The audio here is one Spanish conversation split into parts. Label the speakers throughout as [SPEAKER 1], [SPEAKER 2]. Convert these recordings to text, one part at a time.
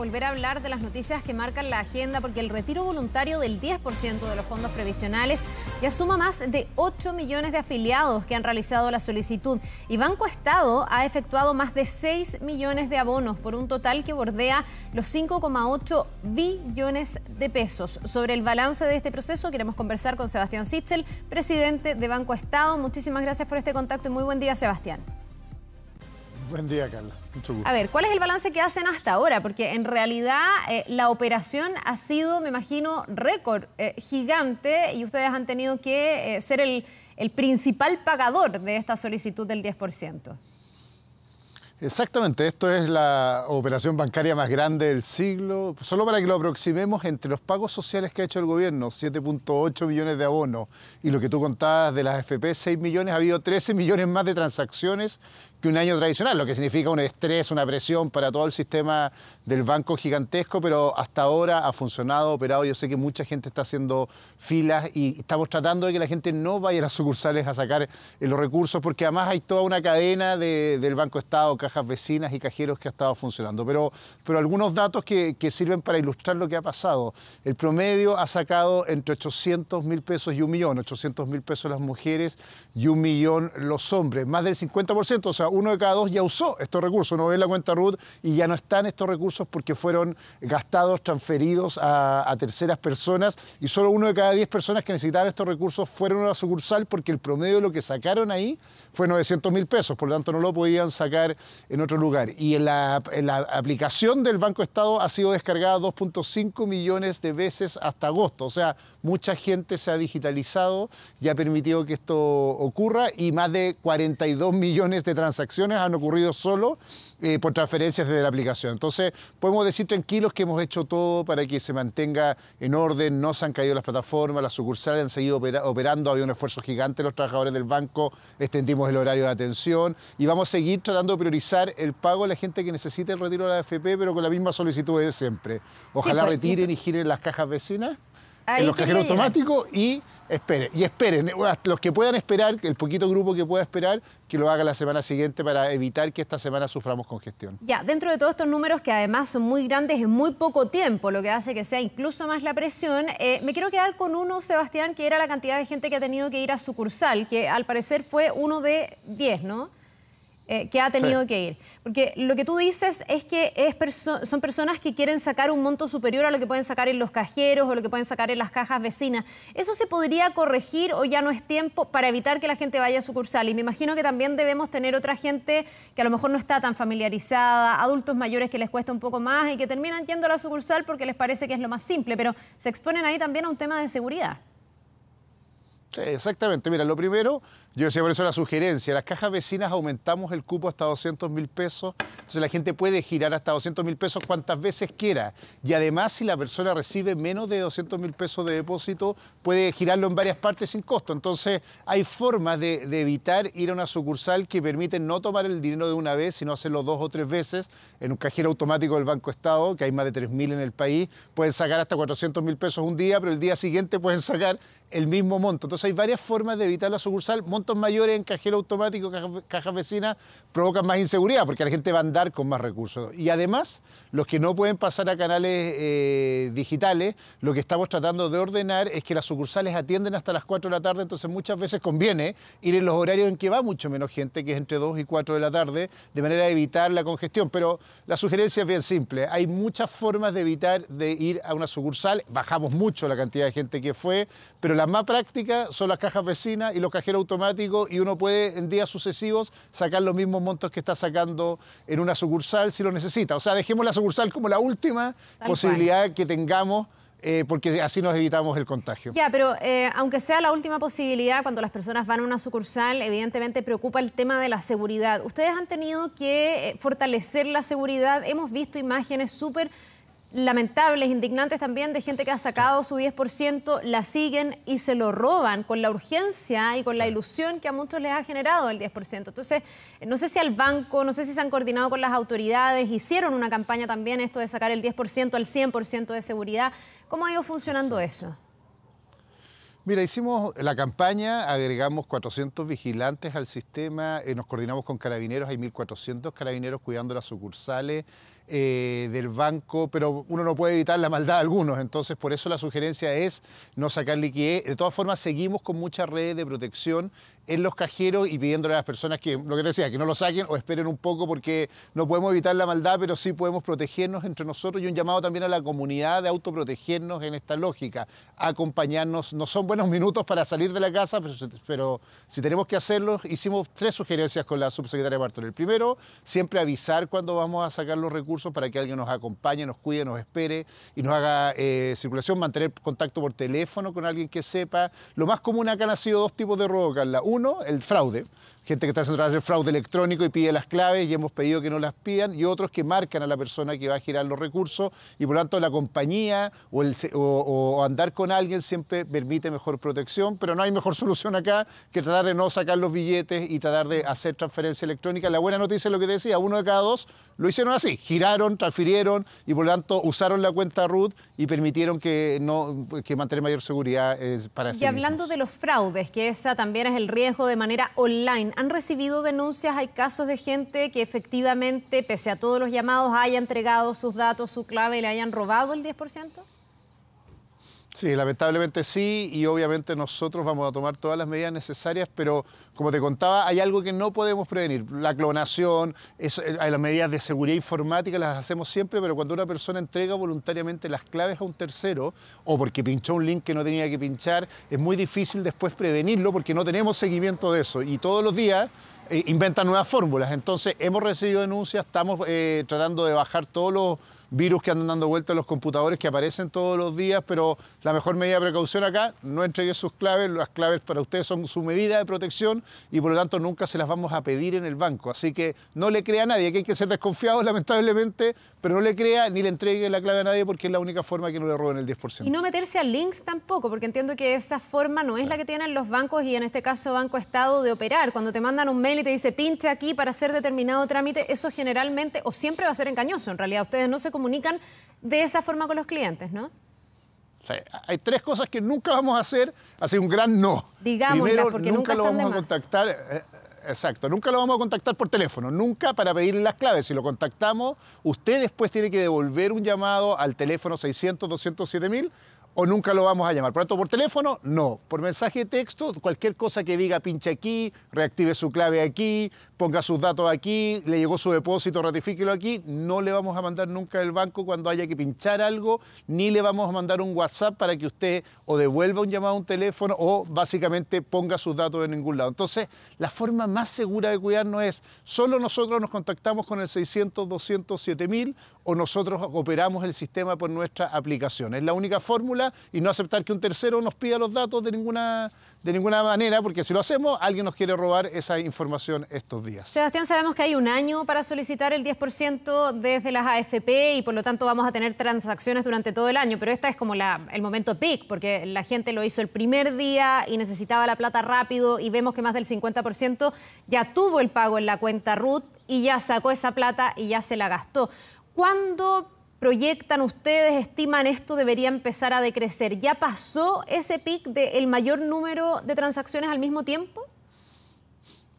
[SPEAKER 1] volver a hablar de las noticias que marcan la agenda porque el retiro voluntario del 10% de los fondos previsionales ya suma más de 8 millones de afiliados que han realizado la solicitud y Banco Estado ha efectuado más de 6 millones de abonos por un total que bordea los 5,8 billones de pesos. Sobre el balance de este proceso queremos conversar con Sebastián Sitzel, presidente de Banco Estado. Muchísimas gracias por este contacto y muy buen día Sebastián.
[SPEAKER 2] Buen día, Carla. A
[SPEAKER 1] ver, ¿cuál es el balance que hacen hasta ahora? Porque en realidad eh, la operación ha sido, me imagino, récord eh, gigante y ustedes han tenido que eh, ser el, el principal pagador de esta solicitud del 10%.
[SPEAKER 2] Exactamente, esto es la operación bancaria más grande del siglo. Solo para que lo aproximemos entre los pagos sociales que ha hecho el gobierno, 7.8 millones de abonos, y lo que tú contabas de las FP, 6 millones, ha habido 13 millones más de transacciones que un año tradicional, lo que significa un estrés, una presión para todo el sistema del banco gigantesco, pero hasta ahora ha funcionado, operado. Yo sé que mucha gente está haciendo filas y estamos tratando de que la gente no vaya a las sucursales a sacar eh, los recursos, porque además hay toda una cadena del Banco Estado, cajas vecinas y cajeros que ha estado funcionando. Pero, pero algunos datos que, sirven para ilustrar lo que ha pasado. El promedio ha sacado entre 800 mil pesos y un millón, 800 mil pesos las mujeres y un millón los hombres, más del 50%, o sea, uno de cada dos ya usó estos recursos. no ve la cuenta RUT y ya no están estos recursos porque fueron gastados, transferidos a, terceras personas y solo uno de cada diez personas que necesitaban estos recursos fueron a la sucursal porque el promedio de lo que sacaron ahí fue 900 mil pesos, por lo tanto no lo podían sacar en otro lugar. Y en la, la aplicación del Banco Estado ha sido descargada 2.5 millones de veces hasta agosto, o sea, mucha gente se ha digitalizado y ha permitido que esto ocurra y más de 42 millones de transacciones acciones han ocurrido solo eh, por transferencias desde la aplicación. Entonces, podemos decir tranquilos que hemos hecho todo para que se mantenga en orden, no se han caído las plataformas, las sucursales han seguido operando, había un esfuerzo gigante los trabajadores del banco, extendimos el horario de atención y vamos a seguir tratando de priorizar el pago a la gente que necesita el retiro de la AFP, pero con la misma solicitud de siempre. Ojalá pues, retiren y giren las cajas vecinas en los cajeros automáticos y esperen. Y esperen, los que puedan esperar, el poquito grupo que pueda esperar, que lo haga la semana siguiente para evitar que esta semana suframos congestión.
[SPEAKER 1] Ya, dentro de todos estos números que además son muy grandes en muy poco tiempo, lo que hace que sea incluso más la presión, eh, me quiero quedar con uno, Sebastián, que era la cantidad de gente que ha tenido que ir a sucursal, que al parecer fue uno de 10, ¿no? Eh, que ha tenido que ir. Porque lo que tú dices es que es son personas que quieren sacar un monto superior a lo que pueden sacar en los cajeros o lo que pueden sacar en las cajas vecinas. ¿Eso se podría corregir o ya no es tiempo para evitar que la gente vaya a sucursal? Y me imagino que también debemos tener otra gente que a lo mejor no está tan familiarizada, adultos mayores que les cuesta un poco más y que terminan yendo a la sucursal porque les parece que es lo más simple, pero se exponen ahí también a un tema de seguridad.
[SPEAKER 2] exactamente. Mira, lo primero, yo decía, por eso la sugerencia, las cajas vecinas aumentamos el cupo hasta 200 mil pesos, entonces la gente puede girar hasta 200 mil pesos cuantas veces quiera. Y además, si la persona recibe menos de 200 mil pesos de depósito, puede girarlo en varias partes sin costo. Entonces, hay formas de, evitar ir a una sucursal que permiten no tomar el dinero de una vez, sino hacerlo dos o tres veces en un cajero automático del Banco Estado, que hay más de 3.000 en el país, pueden sacar hasta 400 mil pesos un día, pero el día siguiente pueden sacar el mismo monto. Entonces, hay varias formas de evitar la sucursal mayores en cajero automático, cajas vecinas, provocan más inseguridad porque la gente va a andar con más recursos. Y además, los que no pueden pasar a canales eh, digitales, lo que estamos tratando de ordenar es que las sucursales atienden hasta las 4 de la tarde, entonces muchas veces conviene ir en los horarios en que va mucho menos gente, que es entre 2 y 4 de la tarde, de manera de evitar la congestión. Pero la sugerencia es bien simple, hay muchas formas de evitar de ir a una sucursal, bajamos mucho la cantidad de gente que fue, pero las más práctica son las cajas vecinas y los cajeros automáticos y uno puede en días sucesivos sacar los mismos montos que está sacando en una sucursal si lo necesita. O sea, dejemos la sucursal como la última posibilidad que tengamos. Eh, porque así nos evitamos el contagio. Ya,
[SPEAKER 1] pero eh, aunque sea la última posibilidad, cuando las personas van a una sucursal, evidentemente preocupa el tema de la seguridad. Ustedes han tenido que eh, fortalecer la seguridad. Hemos visto imágenes súper lamentables, indignantes también de gente que ha sacado su 10%, la siguen y se lo roban con la urgencia y con la ilusión que a muchos les ha generado el 10%. Entonces, no sé si al banco, no sé si se han coordinado con las autoridades, hicieron una campaña también esto de sacar el 10% al 100% de seguridad. ¿Cómo ha ido funcionando eso?
[SPEAKER 2] Mira, hicimos la campaña, agregamos 400 vigilantes al sistema, eh, nos coordinamos con carabineros, hay 1.400 carabineros cuidando las sucursales eh, del banco, pero uno no puede evitar la maldad de algunos, entonces por eso la sugerencia es no sacar liquidez. De todas formas, seguimos con muchas redes de protección en los cajeros y pidiéndole a las personas que, lo que te decía, que no lo saquen o esperen un poco porque no podemos evitar la maldad, pero sí podemos protegernos entre nosotros y un llamado también a la comunidad de autoprotegernos en esta lógica, acompañarnos. No son buenos minutos para salir de la casa, pero, si tenemos que hacerlo, hicimos tres sugerencias con la subsecretaria Bartol. El primero, siempre avisar cuando vamos a sacar los recursos para que alguien nos acompañe, nos cuide, nos espere y nos haga eh, circulación, mantener contacto por teléfono con alguien que sepa. Lo más común acá han sido dos tipos de robo, Carla el fraude gente que está haciendo fraude electrónico y pide las claves y hemos pedido que no las pidan, y otros que marcan a la persona que va a girar los recursos y por lo tanto la compañía o, el, o, andar con alguien siempre permite mejor protección, pero no hay mejor solución acá que tratar de no sacar los billetes y tratar de hacer transferencia electrónica. La buena noticia es lo que decía, uno de cada dos lo hicieron así, giraron, transfirieron y por lo tanto usaron la cuenta RUT y permitieron que, no, mantener mayor seguridad para eh, para Y hablando
[SPEAKER 1] de los fraudes, que esa también es el riesgo de manera online, ¿Han recibido denuncias? ¿Hay casos de gente que efectivamente, pese a todos los llamados, haya entregado sus datos, su clave y le hayan robado el 10%?
[SPEAKER 2] Sí, lamentablemente sí, y obviamente nosotros vamos a tomar todas las medidas necesarias, pero como te contaba, hay algo que no podemos prevenir. La clonación, eh, las medidas de seguridad informática las hacemos siempre, pero cuando una persona entrega voluntariamente las claves a un tercero, o porque pinchó un link que no tenía que pinchar, es muy difícil después prevenirlo porque no tenemos seguimiento de eso. Y todos los días eh, inventan nuevas fórmulas. Entonces, hemos recibido denuncias, estamos eh, tratando de bajar todos los virus que andan dando vuelta en los computadores que aparecen todos los días, pero la mejor medida de precaución acá, no entregue sus claves, las claves para ustedes son su medida de protección y por lo tanto nunca se las vamos a pedir en el banco. Así que no le crea a nadie, que hay que ser desconfiados lamentablemente, pero no le crea ni le entregue la clave a nadie porque es la única forma que no le roben el 10%. Y no
[SPEAKER 1] meterse a links tampoco, porque entiendo que esa forma no es la que tienen los bancos y en este caso Banco Estado de operar. Cuando te mandan un mail y te dice pinche aquí para hacer determinado trámite, eso generalmente o siempre va a ser engañoso. En realidad ustedes no se comunican de esa forma con los clientes, ¿no?
[SPEAKER 2] hay tres cosas que nunca vamos a hacer, así un gran no. digamos, porque nunca, lo vamos a contactar. Eh, exacto, nunca lo vamos a contactar por teléfono, nunca para pedir las claves. Si lo contactamos, usted después tiene que devolver un llamado al teléfono 600 207 mil o nunca lo vamos a llamar. Por tanto, por teléfono, no. Por mensaje de texto, cualquier cosa que diga pinche aquí, reactive su clave aquí, ponga sus datos aquí, le llegó su depósito, ratifíquelo aquí, no le vamos a mandar nunca al banco cuando haya que pinchar algo, ni le vamos a mandar un WhatsApp para que usted o devuelva un llamado a un teléfono o básicamente ponga sus datos en ningún lado. Entonces, la forma más segura de cuidarnos es, solo nosotros nos contactamos con el 600 207 mil o nosotros operamos el sistema por nuestra aplicación. Es la única fórmula y no aceptar que un tercero nos pida los datos de ninguna de ninguna manera, porque si lo hacemos, alguien nos quiere robar esa información estos días.
[SPEAKER 1] Sebastián, sabemos que hay un año para solicitar el 10% desde las AFP y por lo tanto vamos a tener transacciones durante todo el año, pero esta es como el momento peak, porque la gente lo hizo el primer día y necesitaba la plata rápido y vemos que más del 50% ya tuvo el pago en la cuenta RUT y ya sacó esa plata y ya se la gastó. ¿Cuándo proyectan ustedes, estiman esto debería empezar a decrecer? ¿Ya pasó ese pic del mayor número de transacciones al mismo tiempo?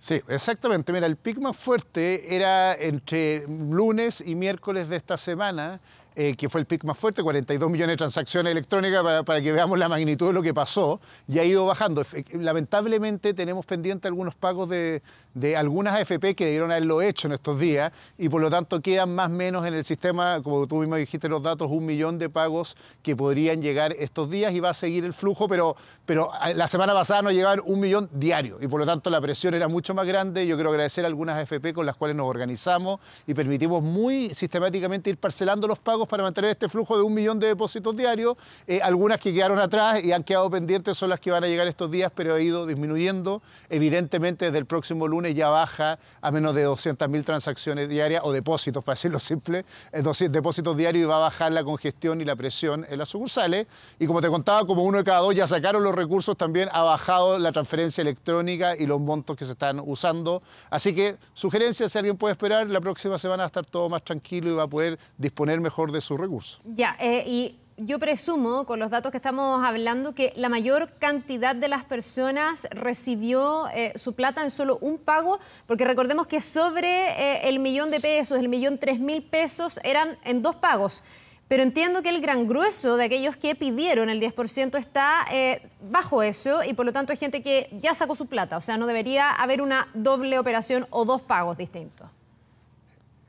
[SPEAKER 2] Sí, exactamente. Mira, el pic más fuerte era entre lunes y miércoles de esta semana, eh, que fue el pic más fuerte, 42 millones de transacciones electrónicas, para, para, que veamos la magnitud de lo que pasó, y ha ido bajando. Lamentablemente tenemos pendiente algunos pagos de, de algunas AFP que debieron haberlo hecho en estos días y por lo tanto quedan más o menos en el sistema, como tú mismo dijiste los datos, un millón de pagos que podrían llegar estos días y va a seguir el flujo, pero, pero ah, la semana pasada no llegaban un millón diario y por lo tanto la presión era mucho más grande. Yo quiero agradecer a algunas AFP con las cuales nos organizamos y permitimos muy sistemáticamente ir parcelando los pagos para mantener este flujo de un millón de depósitos diarios. Eh, algunas que quedaron atrás y han quedado pendientes son las que van a llegar estos días, pero ha ido disminuyendo. Evidentemente desde el próximo lunes ya baja a menos de 200.000 transacciones diarias o depósitos, para decirlo simple, eh, depósitos diarios y va a bajar la congestión y la presión en las sucursales. Y como te contaba, como uno de cada dos ya sacaron los recursos, también ha bajado la transferencia electrónica y los montos que se están usando. Así que, sugerencia, si alguien puede esperar, la próxima semana va a estar todo más tranquilo y va a poder disponer mejor de sus recursos.
[SPEAKER 1] Ya, eh, y yo presumo, con los datos que estamos hablando, que la mayor cantidad de las personas recibió eh, su plata en solo un pago, porque recordemos que sobre eh, el millón de pesos, el millón tres mil pesos, eran en dos pagos. Pero entiendo que el gran grueso de aquellos que pidieron el 10% está eh, bajo eso y por lo tanto hay gente que ya sacó su plata. O sea, no debería haber una doble operación o dos pagos distintos.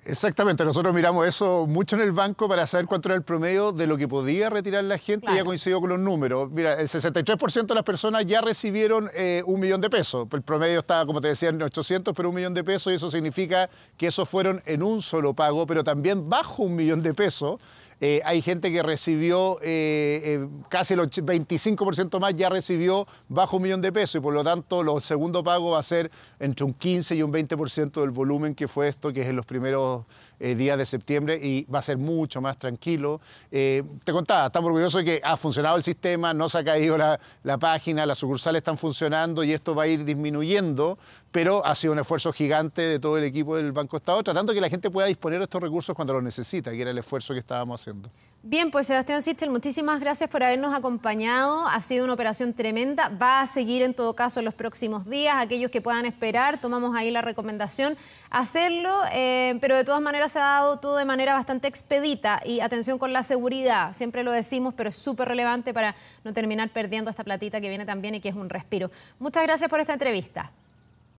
[SPEAKER 2] Exactamente, nosotros miramos eso mucho en el banco para saber cuánto era el promedio de lo que podía retirar la gente y ya coincidió con los números. Mira, el 63% de las personas ya recibieron eh, un millón de pesos. El promedio estaba, como te decía, en 800, pero un millón de pesos y eso significa que esos fueron en un solo pago, pero también bajo un millón de pesos. Eh, hay gente que recibió eh, casi el 25% más, ya recibió bajo un millón de pesos y por lo tanto el segundo pago va a ser entre un 15 y un 20% del volumen que fue esto, que es en los primeros eh, días de septiembre, y va a ser mucho más tranquilo. Eh, te contaba, estamos orgullosos de que ha funcionado el sistema, no se ha caído la, la página, las sucursales están funcionando y esto va a ir disminuyendo, pero ha sido un esfuerzo gigante de todo el equipo del Banco Estado, tratando que la gente pueda disponer de estos recursos cuando los necesita, que era el esfuerzo que estábamos haciendo.
[SPEAKER 1] Bien, pues Sebastián Sistel, muchísimas gracias por habernos acompañado. Ha sido una operación tremenda. Va a seguir en todo caso en los próximos días. Aquellos que puedan esperar, tomamos ahí la recomendación, hacerlo. Eh, pero de todas maneras se ha dado todo de manera bastante expedita y atención con la seguridad. Siempre lo decimos, pero es súper relevante para no terminar perdiendo esta platita que viene también y que es un respiro. Muchas gracias por esta entrevista.